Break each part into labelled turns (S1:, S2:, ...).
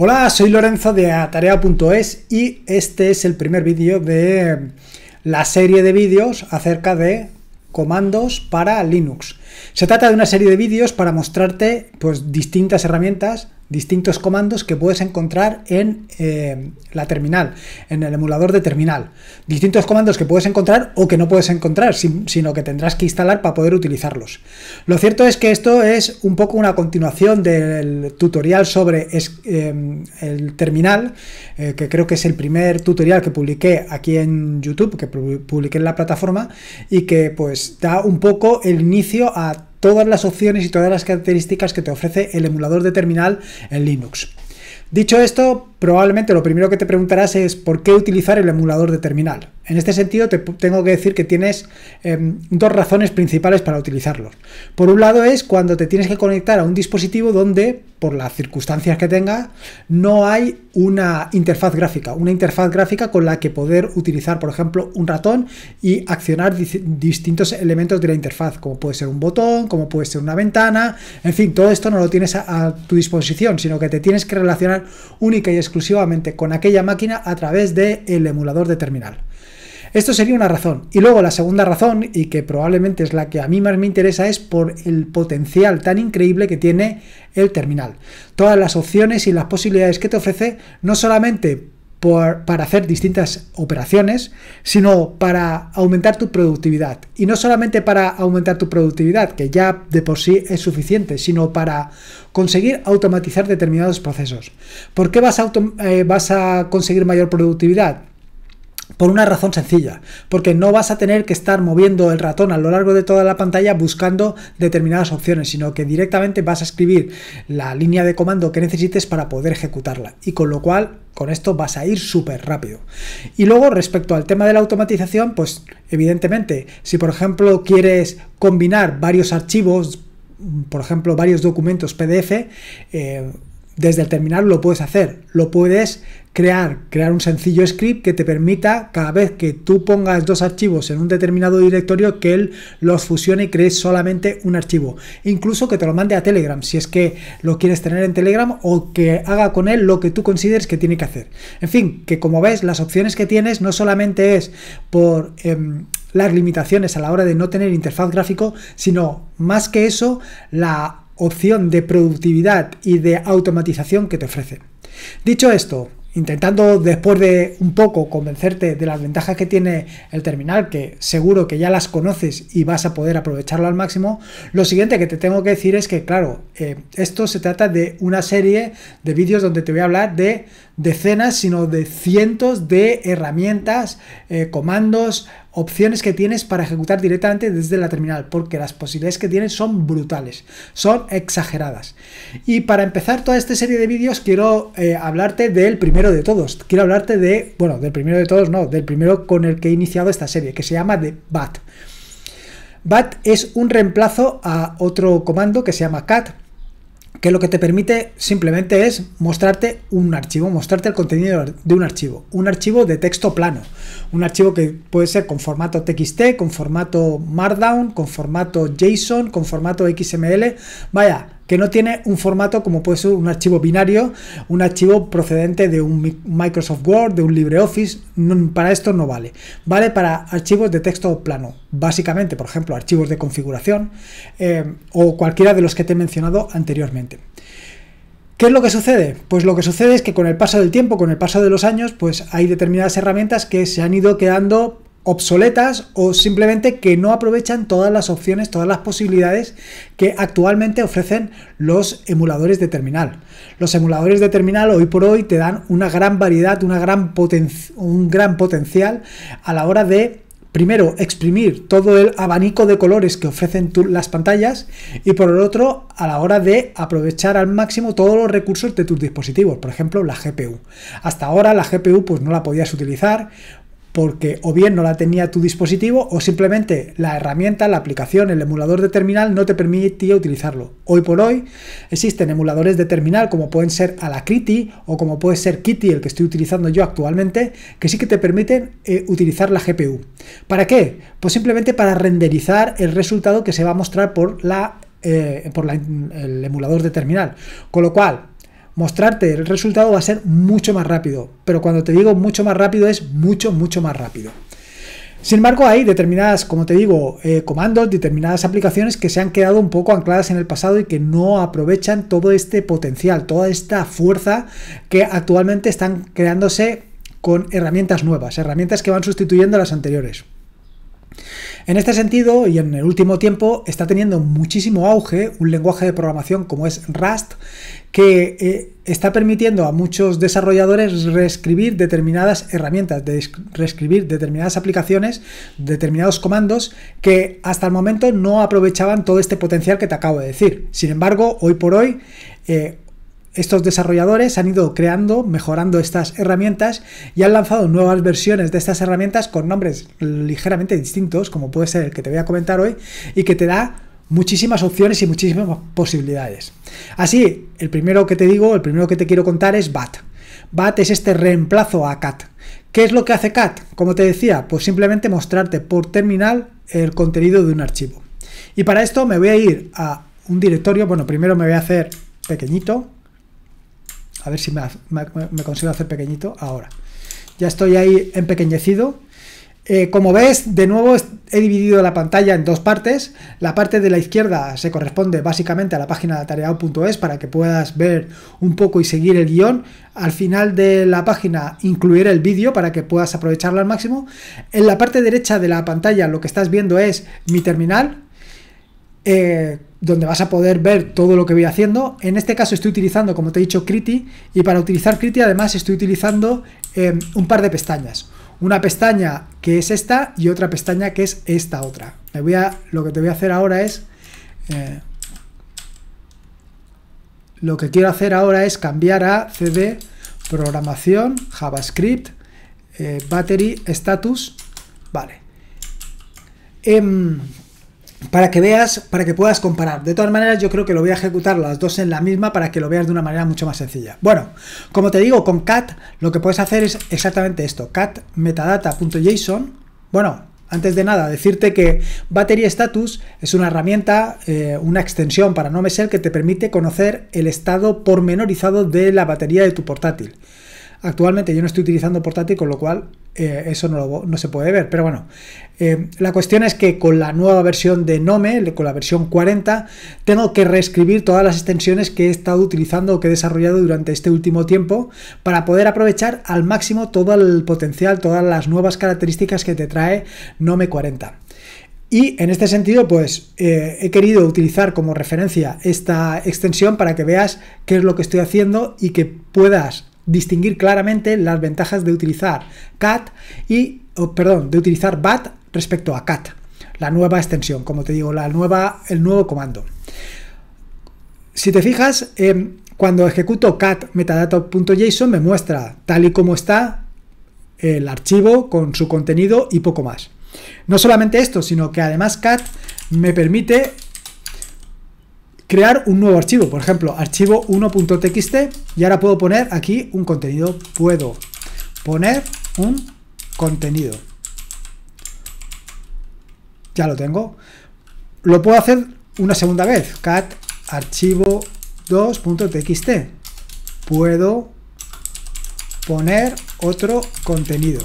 S1: Hola, soy Lorenzo de Atarea.es y este es el primer vídeo de la serie de vídeos acerca de comandos para Linux. Se trata de una serie de vídeos para mostrarte pues, distintas herramientas, distintos comandos que puedes encontrar en eh, la terminal, en el emulador de terminal. Distintos comandos que puedes encontrar o que no puedes encontrar, sino que tendrás que instalar para poder utilizarlos. Lo cierto es que esto es un poco una continuación del tutorial sobre eh, el terminal, eh, que creo que es el primer tutorial que publiqué aquí en YouTube, que publiqué en la plataforma, y que pues da un poco el inicio todas las opciones y todas las características que te ofrece el emulador de terminal en Linux. Dicho esto, probablemente lo primero que te preguntarás es por qué utilizar el emulador de terminal. En este sentido, te tengo que decir que tienes em, dos razones principales para utilizarlo. Por un lado es cuando te tienes que conectar a un dispositivo donde, por las circunstancias que tenga, no hay una interfaz gráfica, una interfaz gráfica con la que poder utilizar, por ejemplo, un ratón y accionar distintos elementos de la interfaz, como puede ser un botón, como puede ser una ventana, en fin, todo esto no lo tienes a, tu disposición, sino que te tienes que relacionar única y exclusivamente con aquella máquina a través del el emulador de terminal. Esto sería una razón. Y luego la segunda razón, y que probablemente es la que a mí más me interesa, es por el potencial tan increíble que tiene el terminal. Todas las opciones y las posibilidades que te ofrece, no solamente para hacer distintas operaciones, sino para aumentar tu productividad. Y no solamente para aumentar tu productividad, que ya de por sí es suficiente, sino para conseguir automatizar determinados procesos. ¿Por qué vas eh, vas a conseguir mayor productividad? Por una razón sencilla, porque no vas a tener que estar moviendo el ratón a lo largo de toda la pantalla buscando determinadas opciones, sino que directamente vas a escribir la línea de comando que necesites para poder ejecutarla. Y con lo cual, con esto vas a ir súper rápido. Y luego, respecto al tema de la automatización, pues evidentemente, si por ejemplo quieres combinar varios archivos, por ejemplo, varios documentos PDF, eh, desde el terminal lo puedes hacer. Lo puedes crear, crear un sencillo script que te permita cada vez que tú pongas dos archivos en un determinado directorio que él los fusione y crees solamente un archivo. Incluso que te lo mande a Telegram si es que lo quieres tener en Telegram o que haga con él lo que tú consideres que tiene que hacer. En fin, que como ves las opciones que tienes no solamente es por... Em, las limitaciones a la hora de no tener interfaz gráfico, sino más que eso, la opción de productividad y de automatización que te ofrece. Dicho esto, intentando después de un poco convencerte de las ventajas que tiene el terminal, que seguro que ya las conoces y vas a poder aprovecharlo al máximo, lo siguiente que te tengo que decir es que, claro, eh, esto se trata de una serie de vídeos donde te voy a hablar de decenas, sino de cientos de herramientas, eh, comandos opciones que tienes para ejecutar directamente desde la terminal, porque las posibilidades que tienes son brutales, son exageradas. Y para empezar toda esta serie de vídeos quiero eh, hablarte del primero de todos, quiero hablarte de, bueno, del primero de todos no, del primero con el que he iniciado esta serie, que se llama de BAT. BAT es un reemplazo a otro comando que se llama CAT, que lo que te permite simplemente es mostrarte un archivo, mostrarte el contenido de un archivo, un archivo de texto plano, un archivo que puede ser con formato TXT, con formato Markdown, con formato JSON, con formato XML, vaya, que no tiene un formato como puede ser un archivo binario, un archivo procedente de un Microsoft Word, de un LibreOffice, para esto no vale. Vale para archivos de texto plano, básicamente, por ejemplo, archivos de configuración eh, o cualquiera de los que te he mencionado anteriormente. ¿Qué es lo que sucede? Pues lo que sucede es que con el paso del tiempo, con el paso de los años, pues hay determinadas herramientas que se han ido quedando obsoletas o simplemente que no aprovechan todas las opciones, todas las posibilidades que actualmente ofrecen los emuladores de terminal. Los emuladores de terminal hoy por hoy te dan una gran variedad, una gran un gran potencial a la hora de primero exprimir todo el abanico de colores que ofrecen las pantallas y por el otro a la hora de aprovechar al máximo todos los recursos de tus dispositivos, por ejemplo la GPU. Hasta ahora la GPU pues no la podías utilizar porque o bien no la tenía tu dispositivo o simplemente la herramienta, la aplicación, el emulador de terminal no te permitía utilizarlo. Hoy por hoy existen emuladores de terminal como pueden ser Alacrity o como puede ser Kitty, el que estoy utilizando yo actualmente, que sí que te permiten eh, utilizar la GPU. ¿Para qué? Pues simplemente para renderizar el resultado que se va a mostrar por la eh, por el emulador de terminal. Con lo cual, mostrarte el resultado va a ser mucho más rápido. Pero cuando te digo mucho más rápido es mucho, mucho más rápido. Sin embargo, hay determinadas, como te digo, eh, comandos, determinadas aplicaciones que se han quedado un poco ancladas en el pasado y que no aprovechan todo este potencial, toda esta fuerza que actualmente están creándose con herramientas nuevas, herramientas que van sustituyendo las anteriores. En este sentido, y en el último tiempo, está teniendo muchísimo auge un lenguaje de programación como es Rust, que eh, está permitiendo a muchos desarrolladores reescribir determinadas herramientas, reescribir determinadas aplicaciones, determinados comandos que hasta el momento no aprovechaban todo este potencial que te acabo de decir. Sin embargo, hoy por hoy, eh, estos desarrolladores han ido creando, mejorando estas herramientas y han lanzado nuevas versiones de estas herramientas con nombres ligeramente distintos, como puede ser el que te voy a comentar hoy, y que te da muchísimas opciones y muchísimas posibilidades. Así, el primero que te digo, el primero que te quiero contar es BAT. BAT es este reemplazo a CAT. ¿Qué es lo que hace CAT? Como te decía, pues simplemente mostrarte por terminal el contenido de un archivo. Y para esto me voy a ir a un directorio, bueno, primero me voy a hacer pequeñito, a ver si me, consigo hacer pequeñito ahora. Ya estoy ahí empequeñecido. Eh, como ves, de nuevo he dividido la pantalla en dos partes. La parte de la izquierda se corresponde básicamente a la página de atareado.es para que puedas ver un poco y seguir el guión. Al final de la página incluir el vídeo para que puedas aprovecharlo al máximo. En la parte derecha de la pantalla lo que estás viendo es mi terminal, eh, donde vas a poder ver todo lo que voy haciendo. En este caso estoy utilizando, como te he dicho, Criti. y para utilizar Criti, además estoy utilizando eh, un par de pestañas. Una pestaña que es esta y otra pestaña que es esta otra. Me voy a, lo que te voy a hacer ahora es... Eh, lo que quiero hacer ahora es cambiar a CD programación, JavaScript, battery, status, vale. Em, para que veas, para que puedas comparar. De todas maneras, yo creo que lo voy a ejecutar las dos en la misma para que lo veas de una manera mucho más sencilla. Bueno, como te digo, con cat lo que puedes hacer es exactamente esto, cat metadata.json. Bueno, antes de nada, decirte que Battery Status es una herramienta, eh, una extensión para no me ser que te permite conocer el estado pormenorizado de la batería de tu portátil. Actualmente yo no estoy utilizando portátil, con lo cual eh, eso no, no, se puede ver. Pero bueno, eh, la cuestión es que con la nueva versión de Nome, con la versión 40, tengo que reescribir todas las extensiones que he estado utilizando o que he desarrollado durante este último tiempo para poder aprovechar al máximo todo el potencial, todas las nuevas características que te trae Nome 40. Y en este sentido, pues eh, he querido utilizar como referencia esta extensión para que veas qué es lo que estoy haciendo y que puedas distinguir claramente las ventajas de utilizar CAT y, perdón, de utilizar BAT respecto a CAT, la nueva extensión, como te digo, la nueva, el nuevo comando. Si te fijas, eh, cuando ejecuto cat metadata.json me muestra tal y como está el archivo con su contenido y poco más. No solamente esto, sino que además cat me permite crear un nuevo archivo, por ejemplo, archivo 1.txt y ahora puedo poner aquí un contenido, puedo poner un contenido. Ya lo tengo. Lo puedo hacer una segunda vez, cat archivo 2.txt. Puedo poner otro contenido.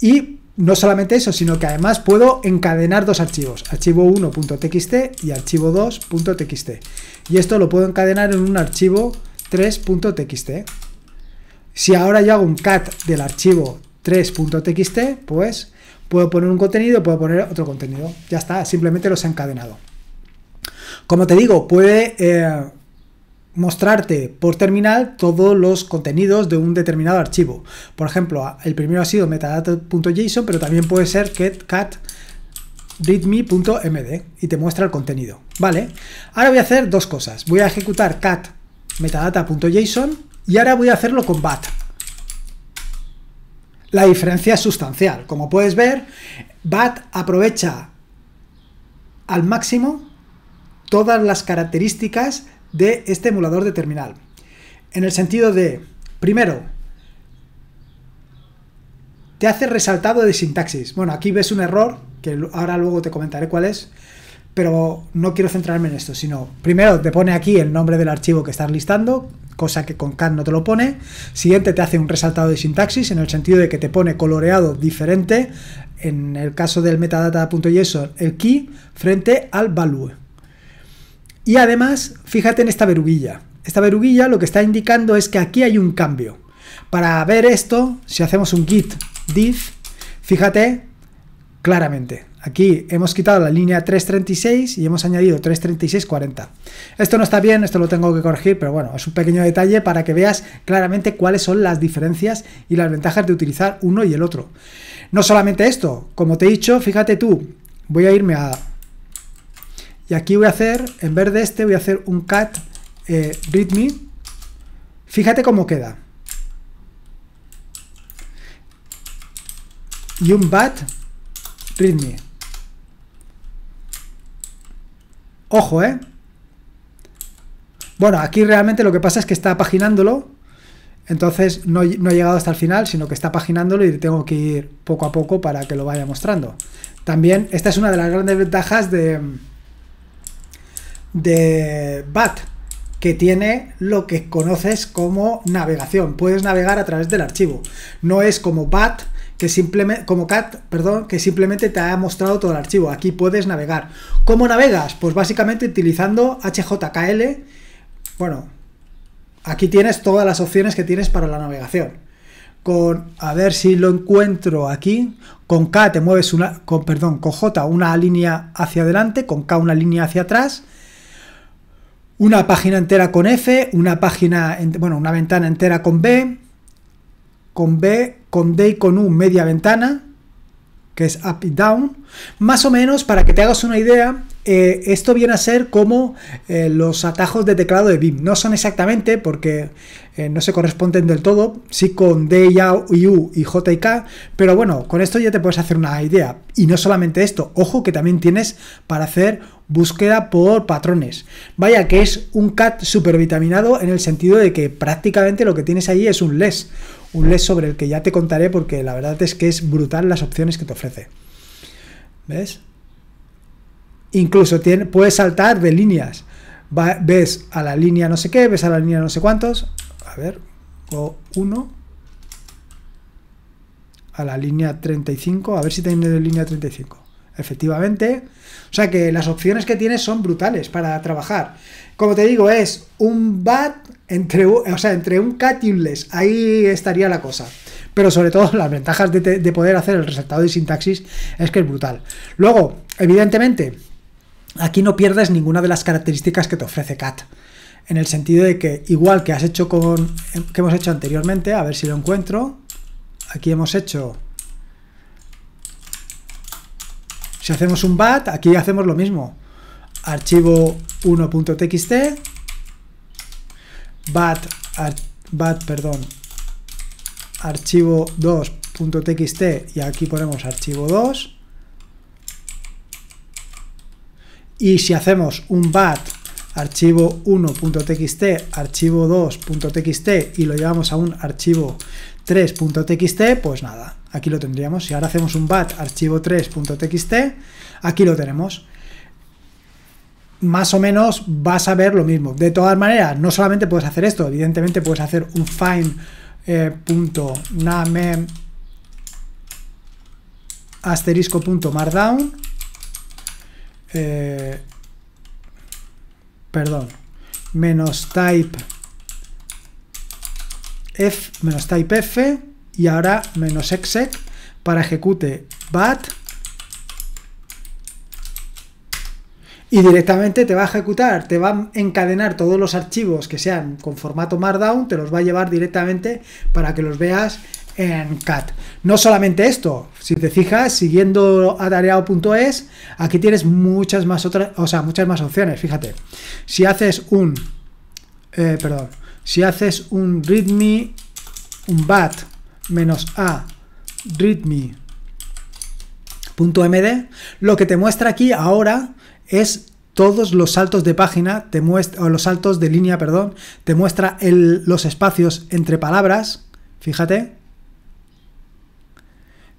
S1: Y no solamente eso, sino que además puedo encadenar dos archivos, archivo 1.txt y archivo 2.txt. Y esto lo puedo encadenar en un archivo 3.txt. Si ahora yo hago un cat del archivo 3.txt, pues puedo poner un contenido, puedo poner otro contenido. Ya está, simplemente los he encadenado. Como te digo, puede eh, mostrarte por terminal todos los contenidos de un determinado archivo. Por ejemplo, el primero ha sido metadata.json, pero también puede ser cat.readme.md readme.md y te muestra el contenido. Vale, ahora voy a hacer dos cosas. Voy a ejecutar cat metadata.json y ahora voy a hacerlo con bat. La diferencia es sustancial. Como puedes ver, bat aprovecha al máximo todas las características de este emulador de terminal. En el sentido de, primero, te hace resaltado de sintaxis. Bueno, aquí ves un error, que ahora luego te comentaré cuál es, pero no quiero centrarme en esto, sino primero te pone aquí el nombre del archivo que estás listando, cosa que con can no te lo pone. Siguiente te hace un resaltado de sintaxis en el sentido de que te pone coloreado diferente, en el caso del metadata.json, el key frente al value. Y además, fíjate en esta veruguilla. Esta veruguilla lo que está indicando es que aquí hay un cambio. Para ver esto, si hacemos un git div, fíjate claramente. Aquí hemos quitado la línea 336 y hemos añadido 33640. Esto no está bien, esto lo tengo que corregir, pero bueno, es un pequeño detalle para que veas claramente cuáles son las diferencias y las ventajas de utilizar uno y el otro. No solamente esto, como te he dicho, fíjate tú, voy a irme a y aquí voy a hacer, en vez de este, voy a hacer un cat eh, readme. Fíjate cómo queda. Y un bat readme. Ojo, ¿eh? Bueno, aquí realmente lo que pasa es que está paginándolo. Entonces no, no he llegado hasta el final, sino que está paginándolo y tengo que ir poco a poco para que lo vaya mostrando. También esta es una de las grandes ventajas de de BAT, que tiene lo que conoces como navegación. Puedes navegar a través del archivo. No es como BAT, que simplemente, como cat, perdón, que simplemente te ha mostrado todo el archivo. Aquí puedes navegar. ¿Cómo navegas? Pues básicamente utilizando HJKL. Bueno, aquí tienes todas las opciones que tienes para la navegación. Con, a ver si lo encuentro aquí. Con K te mueves una, con, perdón, con J una línea hacia adelante, con K una línea hacia atrás una página entera con F, una página, bueno, una ventana entera con B, con B, con D y con U media ventana, que es up y down. Más o menos, para que te hagas una idea, eh, esto viene a ser como eh, los atajos de teclado de BIM. No son exactamente porque eh, no se corresponden del todo, sí con D, y U y J y K, pero bueno, con esto ya te puedes hacer una idea. Y no solamente esto, ojo que también tienes para hacer búsqueda por patrones. Vaya que es un cat supervitaminado en el sentido de que prácticamente lo que tienes ahí es un les un les sobre el que ya te contaré porque la verdad es que es brutal las opciones que te ofrece. ¿Ves? Incluso tiene, puedes saltar de líneas. ves a la línea no sé qué, ves a la línea no sé cuántos. A ver, o uno a la línea 35, a ver si tiene de línea 35 efectivamente. O sea que las opciones que tienes son brutales para trabajar. Como te digo, es un bat entre, o sea, entre un cat y un less. Ahí estaría la cosa. Pero sobre todo las ventajas de, poder hacer el resultado de sintaxis es que es brutal. Luego, evidentemente, aquí no pierdes ninguna de las características que te ofrece cat. En el sentido de que, igual que has hecho con. que hemos hecho anteriormente, a ver si lo encuentro. Aquí hemos hecho Si hacemos un bat, aquí hacemos lo mismo. Archivo 1.txt, bat, bat, perdón, archivo 2.txt y aquí ponemos archivo 2. Y si hacemos un bat archivo 1.txt, archivo 2.txt y lo llevamos a un archivo 3.txt, pues nada, aquí lo tendríamos. Si ahora hacemos un bat archivo 3.txt, aquí lo tenemos. Más o menos vas a ver lo mismo. De todas maneras, no solamente puedes hacer esto, evidentemente puedes hacer un find.name eh, asterisco eh, perdón, menos type f menos type f y ahora menos exec para ejecute bat y directamente te va a ejecutar, te va a encadenar todos los archivos que sean con formato Markdown, te los va a llevar directamente para que los veas en CAT. No solamente esto, si te fijas, siguiendo atareado.es, aquí tienes muchas más otras, o sea, muchas más opciones, fíjate. Si haces un, eh, perdón, si haces un readme, un bat menos a readme.md, lo que te muestra aquí ahora es todos los saltos de página, te muestra, o los saltos de línea, perdón, te muestra los espacios entre palabras, fíjate.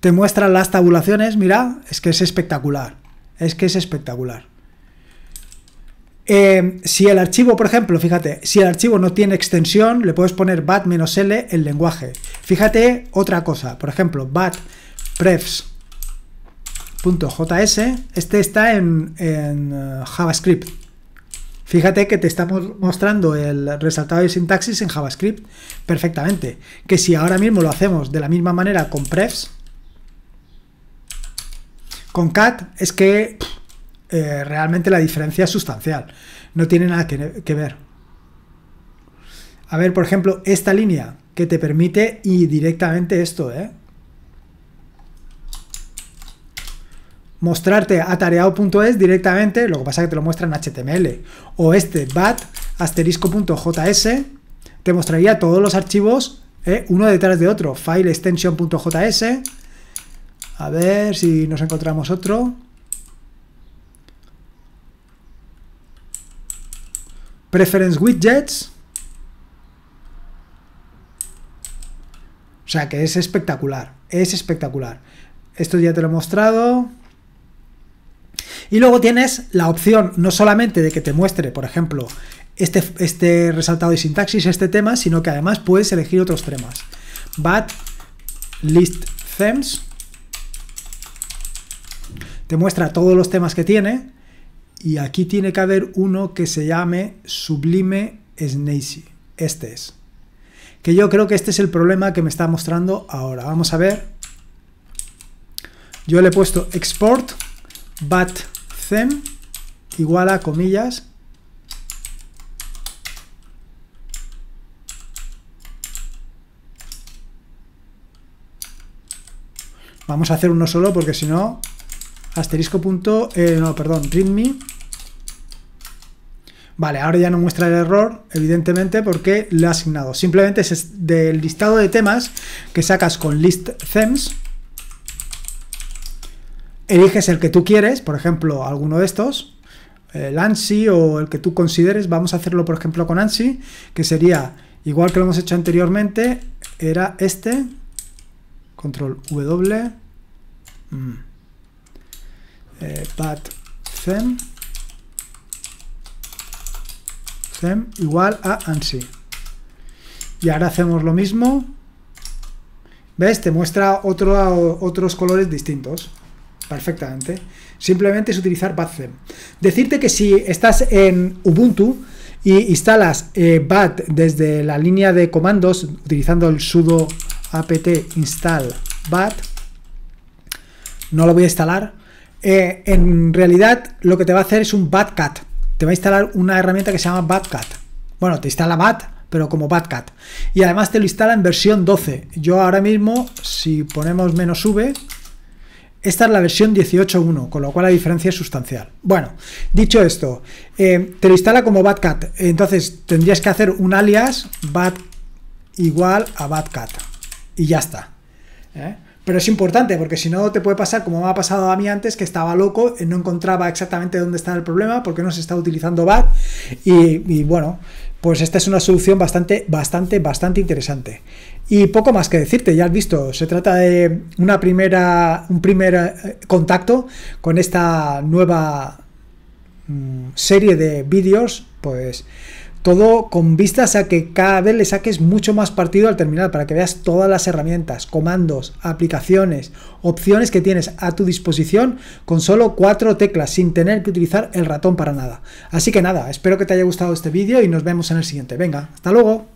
S1: Te muestra las tabulaciones, mira, es que es espectacular, es que es espectacular. Eh, si el archivo, por ejemplo, fíjate, si el archivo no tiene extensión, le puedes poner bat-l el lenguaje. Fíjate otra cosa, por ejemplo, bat prefs.js, este está en, eh, JavaScript. Fíjate que te estamos mostrando el resaltado de sintaxis en JavaScript perfectamente. Que si ahora mismo lo hacemos de la misma manera con prefs, con cat, es que eh, realmente la diferencia es sustancial. No tiene nada que, ver. A ver, por ejemplo, esta línea que te permite y directamente esto, ¿eh? Mostrarte atareado.es directamente, lo que pasa es que te lo muestra en HTML. O este, bat asterisco.js, te mostraría todos los archivos ¿eh? uno detrás de otro. File extension.js. A ver si nos encontramos otro. Preference widgets. O sea que es espectacular, es espectacular. Esto ya te lo he mostrado. Y luego tienes la opción no solamente de que te muestre, por ejemplo, este, este resaltado de sintaxis, este tema, sino que además puedes elegir otros temas. But list themes te muestra todos los temas que tiene y aquí tiene que haber uno que se llame Sublime Snacy. Este es. Que yo creo que este es el problema que me está mostrando ahora. Vamos a ver. Yo le he puesto export bat them, igual a comillas Vamos a hacer uno solo porque si no, asterisco punto, eh, no, perdón, readme Vale, ahora ya no muestra el error, evidentemente, porque lo ha asignado. Simplemente es del listado de temas que sacas con list themes. Eliges el que tú quieres, por ejemplo, alguno de estos, el ANSI o el que tú consideres. Vamos a hacerlo, por ejemplo, con ANSI, que sería igual que lo hemos hecho anteriormente, era este, control W, mm, eh, igual a ANSI. Y ahora hacemos lo mismo. ¿Ves? Te muestra otro, otros colores distintos. Perfectamente. Simplemente es utilizar BatThem. Decirte que si estás en Ubuntu y instalas eh, BAT desde la línea de comandos utilizando el sudo apt install BAT, no lo voy a instalar, eh, en realidad lo que te va a hacer es un BatCat te va a instalar una herramienta que se llama BatCat. Bueno, te instala Bat, pero como BatCat. Y además te lo instala en versión 12. Yo ahora mismo, si ponemos menos V, esta es la versión 18.1, con lo cual la diferencia es sustancial. Bueno, dicho esto, eh, te lo instala como BatCat. Entonces tendrías que hacer un alias bat igual a BatCat. Y ya está. ¿Eh? Pero es importante porque si no te puede pasar como me ha pasado a mí antes, que estaba loco, eh, no encontraba exactamente dónde estaba el problema porque no se está utilizando BAT y, bueno, pues esta es una solución bastante, bastante, bastante interesante. Y poco más que decirte, ya has visto, se trata de una primera, un primer eh, contacto con esta nueva mm, serie de vídeos, pues todo con vistas a que cada vez le saques mucho más partido al terminal para que veas todas las herramientas, comandos, aplicaciones, opciones que tienes a tu disposición con solo cuatro teclas sin tener que utilizar el ratón para nada. Así que nada, espero que te haya gustado este vídeo y nos vemos en el siguiente. Venga, hasta luego.